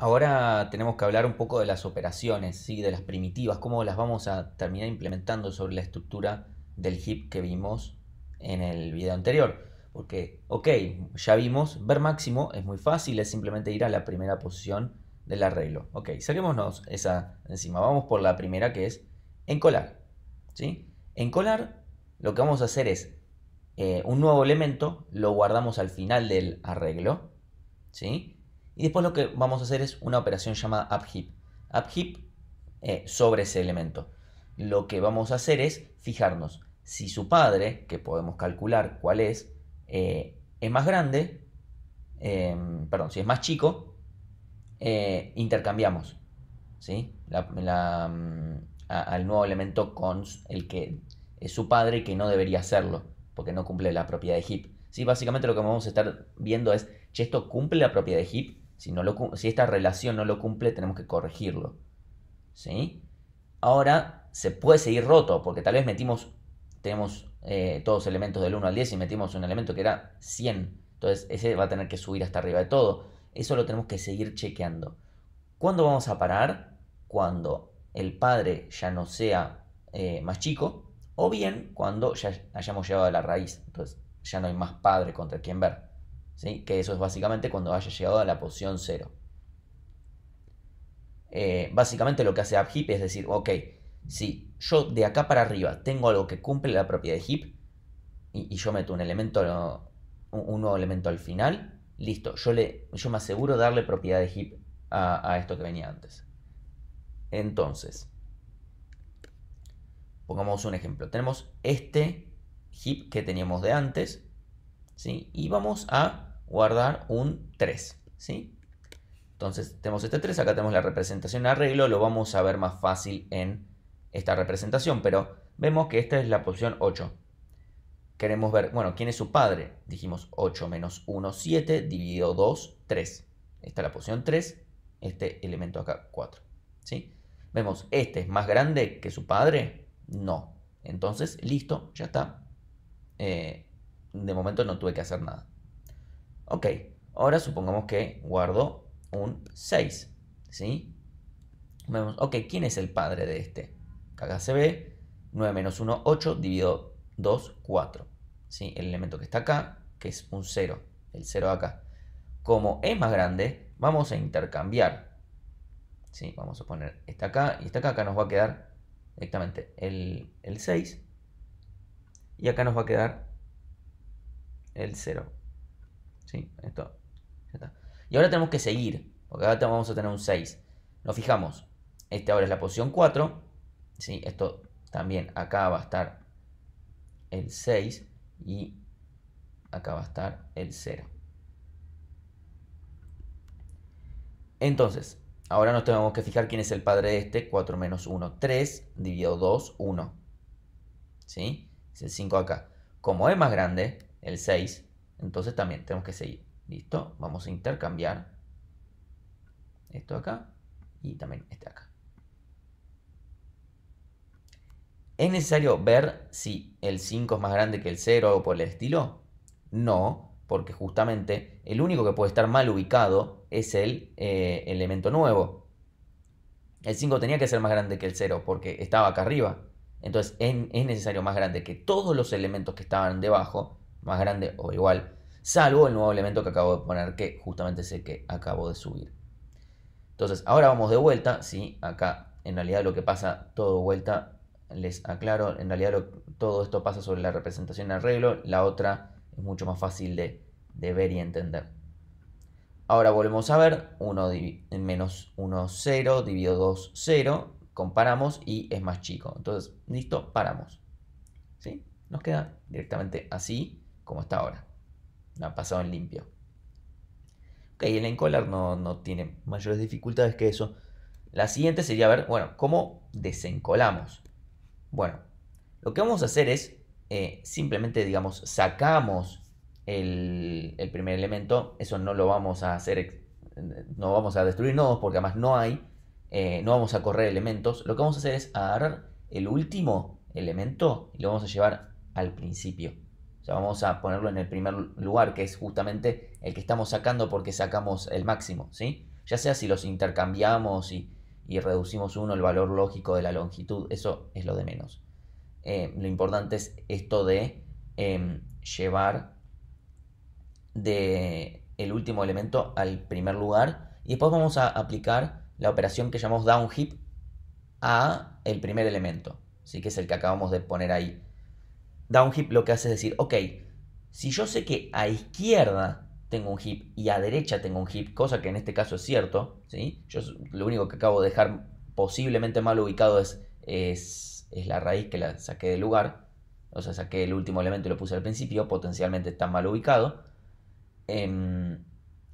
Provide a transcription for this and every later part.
Ahora tenemos que hablar un poco de las operaciones, y de las primitivas, cómo las vamos a terminar implementando sobre la estructura del heap que vimos en el video anterior. Porque, ok, ya vimos, ver máximo es muy fácil, es simplemente ir a la primera posición del arreglo. Ok, saquémonos esa encima, vamos por la primera que es encolar. ¿sí? Encolar lo que vamos a hacer es eh, un nuevo elemento, lo guardamos al final del arreglo, ¿sí? Y después lo que vamos a hacer es una operación llamada upheap. Upheap eh, sobre ese elemento. Lo que vamos a hacer es fijarnos si su padre, que podemos calcular cuál es, eh, es más grande, em, perdón, si es más chico, eh, intercambiamos ¿sí? Mm, al nuevo elemento con el que es su padre que no debería hacerlo, porque no cumple la propiedad de heap. ¿sí? Básicamente lo que vamos a estar viendo es, si esto cumple la propiedad de heap, si, esta relación no lo cumple, tenemos que corregirlo. ¿Sí? Ahora se puede seguir roto, porque tal vez metimos, tenemos eh, todos elementos del 1 al 10 y metimos un elemento que era 100. Entonces ese va a tener que subir hasta arriba de todo. Eso lo tenemos que seguir chequeando. ¿Cuándo vamos a parar? Cuando el padre ya no sea eh, más chico, o bien cuando ya hayamos llegado a la raíz. Entonces ya no hay más padre contra quien ver que eso es básicamente cuando haya llegado a la posición 0. Eh, básicamente lo que hace hip es decir, ok, si yo de acá para arriba tengo algo que cumple la propiedad de heap y, yo meto un elemento, un, nuevo elemento al final, listo, yo, le, yo me aseguro darle propiedad de heap a, esto que venía antes. Entonces, pongamos un ejemplo. Tenemos este heap que teníamos de antes, ¿sí? Y vamos a guardar un 3, ¿sí? Entonces tenemos este 3, acá tenemos la representación arreglo, lo vamos a ver más fácil en esta representación, pero vemos que esta es la posición 8. Queremos ver, bueno, ¿quién es su padre? Dijimos 8 menos 1, 7, dividido 2, 3. Esta es la posición 3, este elemento acá 4, Vemos, ¿este es más grande que su padre? No. Entonces, listo, ya está. Eh, de momento no tuve que hacer nada. Ok, ahora supongamos que guardo un 6, ¿sí? Vemos, ok, ¿quién es el padre de este? Acá se ve, 9 menos 1, 8, dividido 2, 4. ¿sí? El elemento que está acá, que es un 0, el 0 acá. Como es más grande, vamos a intercambiar. ¿sí? Vamos a poner esta acá y esta acá, acá nos va a quedar directamente el, el 6. Y acá nos va a quedar el 0. Esto. está. Y ahora tenemos que seguir, porque ahora vamos a tener un 6. Nos fijamos, este ahora es la posición 4. Esto también, acá va a estar el 6 y acá va a estar el 0. Entonces, ahora nos tenemos que fijar quién es el padre de este. 4 menos 1, 3, dividido 2, 1. ¿Sí? Es el 5 acá. Como es más grande, el 6, entonces también tenemos que seguir. Listo, vamos a intercambiar esto acá y también este acá. ¿Es necesario ver si el 5 es más grande que el 0 o por el estilo? No, porque justamente el único que puede estar mal ubicado es el eh, elemento nuevo. El 5 tenía que ser más grande que el 0 porque estaba acá arriba. Entonces es necesario más grande que todos los elementos que estaban debajo más grande o igual, salvo el nuevo elemento que acabo de poner, que justamente sé que acabo de subir. Entonces, ahora vamos de vuelta, ¿sí? Acá, en realidad lo que pasa todo vuelta, les aclaro, en realidad todo esto pasa sobre la representación en arreglo, la otra es mucho más fácil de, ver y entender. Ahora volvemos a ver, 1 menos 1, 0, dividido 2, 0, comparamos y es más chico. Entonces, listo, paramos. ¿Sí? Nos queda directamente así como está ahora. No, pasado en limpio. Ok, el encolar no, tiene mayores dificultades que eso. La siguiente sería ver, bueno, cómo desencolamos. Bueno, lo que vamos a hacer es eh, simplemente, digamos, sacamos el, primer elemento. Eso no lo vamos a hacer, no vamos a destruir nodos porque además no hay, eh, no vamos a correr elementos. Lo que vamos a hacer es agarrar el último elemento y lo vamos a llevar al principio vamos a ponerlo en el primer lugar, que es justamente el que estamos sacando porque sacamos el máximo, ¿sí? Ya sea si los intercambiamos y, reducimos uno el valor lógico de la longitud, eso es lo de menos. Eh, lo importante es esto de em, llevar de el último elemento al primer lugar y después vamos a aplicar la operación que llamamos downhip a el primer elemento, que es el que acabamos de poner ahí un hip lo que hace es decir, ok, si yo sé que a izquierda tengo un hip y a derecha tengo un hip, cosa que en este caso es cierto, ¿sí? Yo lo único que acabo de dejar posiblemente mal ubicado es, es, la raíz que la saqué del lugar, o sea, saqué el último elemento y lo puse al principio, potencialmente está mal ubicado. Em,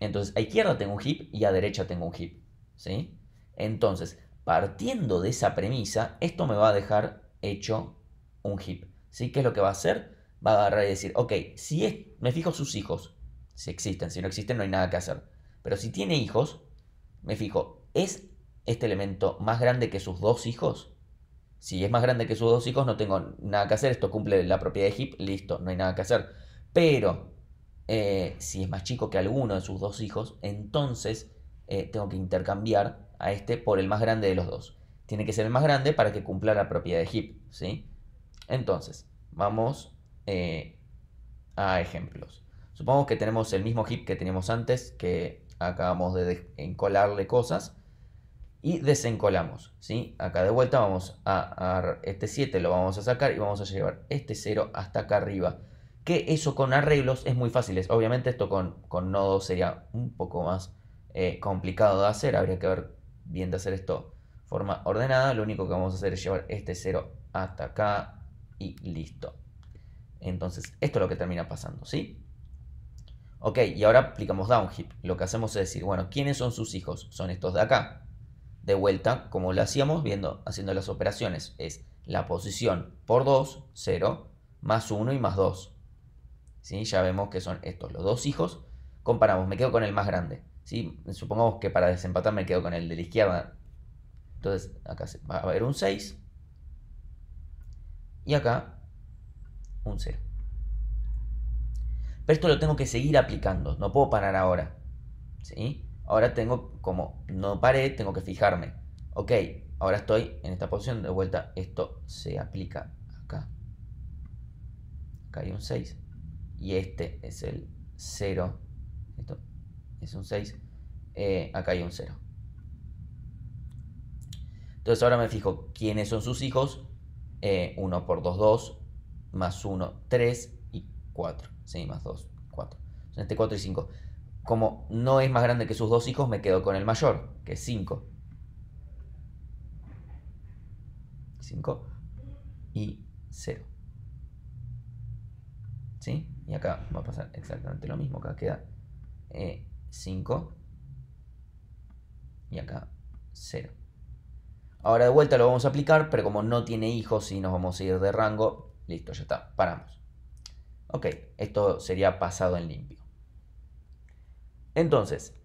entonces, a izquierda tengo un hip y a derecha tengo un hip, ¿sí? Entonces, partiendo de esa premisa, esto me va a dejar hecho un hip. ¿sí? ¿Qué es lo que va a hacer? Va a agarrar y decir, ok, si es, me fijo sus hijos, si existen, si no existen no hay nada que hacer. Pero si tiene hijos, me fijo, ¿es este elemento más grande que sus dos hijos? Si es más grande que sus dos hijos, no tengo nada que hacer, esto cumple la propiedad de heap, listo, no hay nada que hacer. Pero eh, si es más chico que alguno de sus dos hijos, entonces eh, tengo que intercambiar a este por el más grande de los dos. Tiene que ser el más grande para que cumpla la propiedad de heap, ¿sí? Entonces, vamos eh, a ejemplos. Supongamos que tenemos el mismo heap que teníamos antes, que acabamos de encolarle cosas y desencolamos. ¿sí? Acá de vuelta vamos a, este 7, lo vamos a sacar y vamos a llevar este 0 hasta acá arriba. Que eso con arreglos es muy fácil. obviamente esto con, con nodos sería un poco más eh, complicado de hacer. Habría que ver bien de hacer esto de forma ordenada. Lo único que vamos a hacer es llevar este 0 hasta acá y listo. Entonces, esto es lo que termina pasando, ¿sí? Ok, y ahora aplicamos downhip. Lo que hacemos es decir, bueno, ¿quiénes son sus hijos? Son estos de acá. De vuelta, como lo hacíamos viendo, haciendo las operaciones, es la posición por 2, 0, más 1 y más 2. ¿Sí? Ya vemos que son estos los dos hijos. Comparamos, me quedo con el más grande. ¿sí? Supongamos que para desempatar me quedo con el de la izquierda. Entonces, acá va a haber un 6 y acá, un 0. Pero esto lo tengo que seguir aplicando, no puedo parar ahora. ¿sí? Ahora tengo, como no paré, tengo que fijarme. Ok, ahora estoy en esta posición, de vuelta, esto se aplica acá. Acá hay un 6. Y este es el 0. Esto es un 6. Eh, acá hay un 0. Entonces ahora me fijo quiénes son sus hijos, 1 eh, por 2, 2, más 1, 3 y 4, sí, más 2, 4, Son este 4 y 5. Como no es más grande que sus dos hijos, me quedo con el mayor, que es 5. 5 y 0. ¿Sí? Y acá va a pasar exactamente lo mismo. Acá queda 5 eh, y acá 0. Ahora de vuelta lo vamos a aplicar, pero como no tiene hijos y nos vamos a ir de rango, listo, ya está, paramos. Ok, esto sería pasado en limpio. Entonces,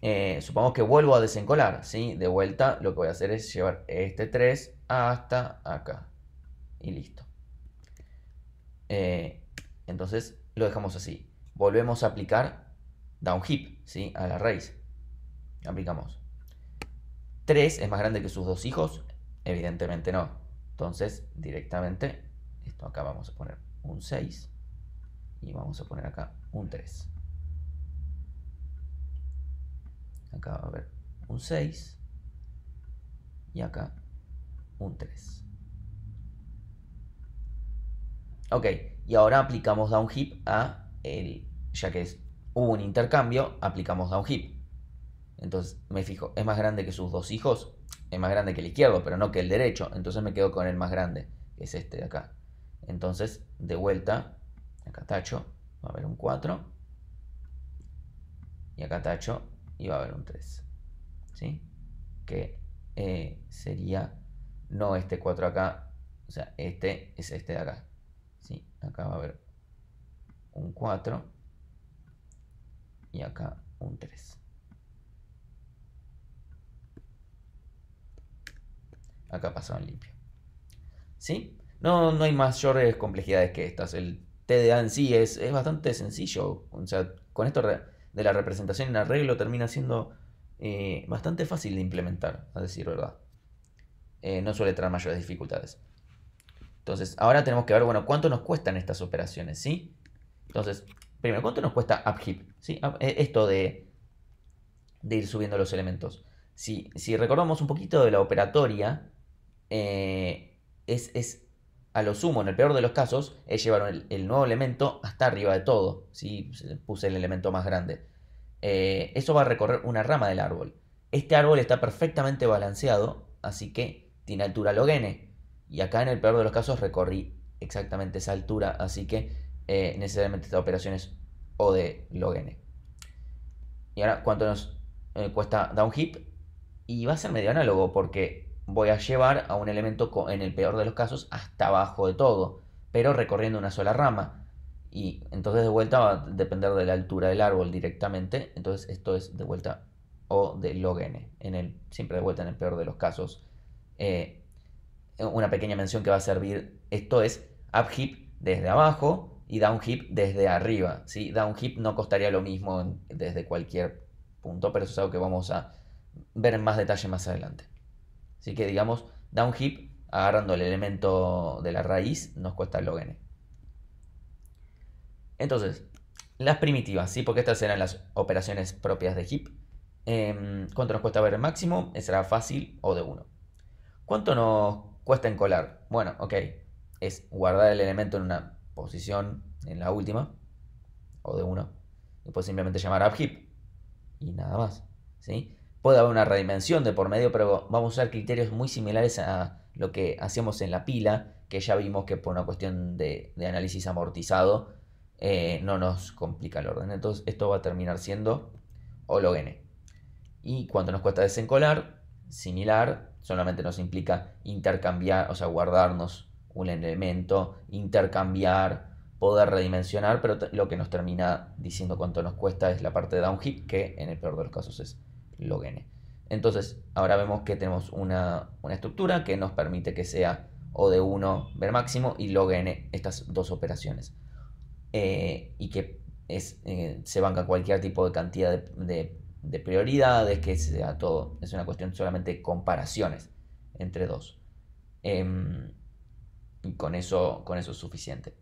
eh, supongamos que vuelvo a desencolar, ¿sí? De vuelta lo que voy a hacer es llevar este 3 hasta acá. Y listo. Eh, entonces lo dejamos así. Volvemos a aplicar down hip, ¿sí? A la raíz. Aplicamos ¿3 es más grande que sus dos hijos? Evidentemente no. Entonces, directamente, esto acá vamos a poner un 6 y vamos a poner acá un 3. Acá va a haber un 6 y acá un 3. Ok, y ahora aplicamos down a el, ya que es, un intercambio, aplicamos down entonces me fijo, es más grande que sus dos hijos, es más grande que el izquierdo, pero no que el derecho. Entonces me quedo con el más grande, que es este de acá. Entonces, de vuelta, acá tacho, va a haber un 4. Y acá tacho y va a haber un 3. ¿Sí? Que eh, sería no este 4 acá, o sea, este es este de acá. ¿Sí? Acá va a haber un 4 y acá un 3. Acá en limpio. ¿Sí? No, no hay mayores complejidades que estas. El TDA en sí es, es bastante sencillo. O sea, con esto de la representación en arreglo termina siendo eh, bastante fácil de implementar, a decir verdad. Eh, no suele traer mayores dificultades. Entonces, ahora tenemos que ver, bueno, cuánto nos cuestan estas operaciones, ¿sí? Entonces, primero, ¿cuánto nos cuesta upheap, ¿Sí? Ah, eh, esto de, de ir subiendo los elementos. Si, si recordamos un poquito de la operatoria, eh, es, es, a lo sumo, en el peor de los casos, es llevar el, nuevo elemento hasta arriba de todo, si puse el elemento más grande. Eh, eso va a recorrer una rama del árbol. Este árbol está perfectamente balanceado, así que tiene altura log n. Y acá en el peor de los casos recorrí exactamente esa altura, así que eh, necesariamente esta operación es o de log n. Y ahora, ¿cuánto nos cuesta down heap Y va a ser medio análogo porque voy a llevar a un elemento, en el peor de los casos, hasta abajo de todo, pero recorriendo una sola rama. Y entonces de vuelta va a depender de la altura del árbol directamente. Entonces esto es de vuelta o de log n. En el, siempre de vuelta en el peor de los casos. Eh, una pequeña mención que va a servir. Esto es up hip desde abajo y down hip desde arriba. ¿sí? Down hip no costaría lo mismo desde cualquier punto, pero eso es algo que vamos a ver en más detalle más adelante. Así que digamos, down heap, agarrando el elemento de la raíz, nos cuesta el log n. Entonces, las primitivas, ¿sí? porque estas serán las operaciones propias de heap. Em, ¿Cuánto nos cuesta ver el máximo? ¿Será fácil o de 1? ¿Cuánto nos cuesta encolar? Bueno, ok, es guardar el elemento en una posición, en la última, o de 1. Y pues simplemente llamar up heap. Y nada más. ¿sí? puede haber una redimensión de por medio, pero vamos a usar criterios muy similares a lo que hacemos en la pila, que ya vimos que por una cuestión de, análisis amortizado eh, no nos complica el orden. Entonces esto va a terminar siendo log n. Y cuánto nos cuesta desencolar, similar, solamente nos implica intercambiar, o sea, guardarnos un elemento, intercambiar, poder redimensionar, pero lo que nos termina diciendo cuánto nos cuesta es la parte de hit que en el peor de los casos es log n. Entonces, ahora vemos que tenemos una, estructura que nos permite que sea o de 1 ver máximo y log n estas dos operaciones. Eh, y que es, eh, se banca cualquier tipo de cantidad de, prioridades, que sea todo. Es una cuestión solamente de comparaciones entre dos. Em, y con eso, con eso es suficiente.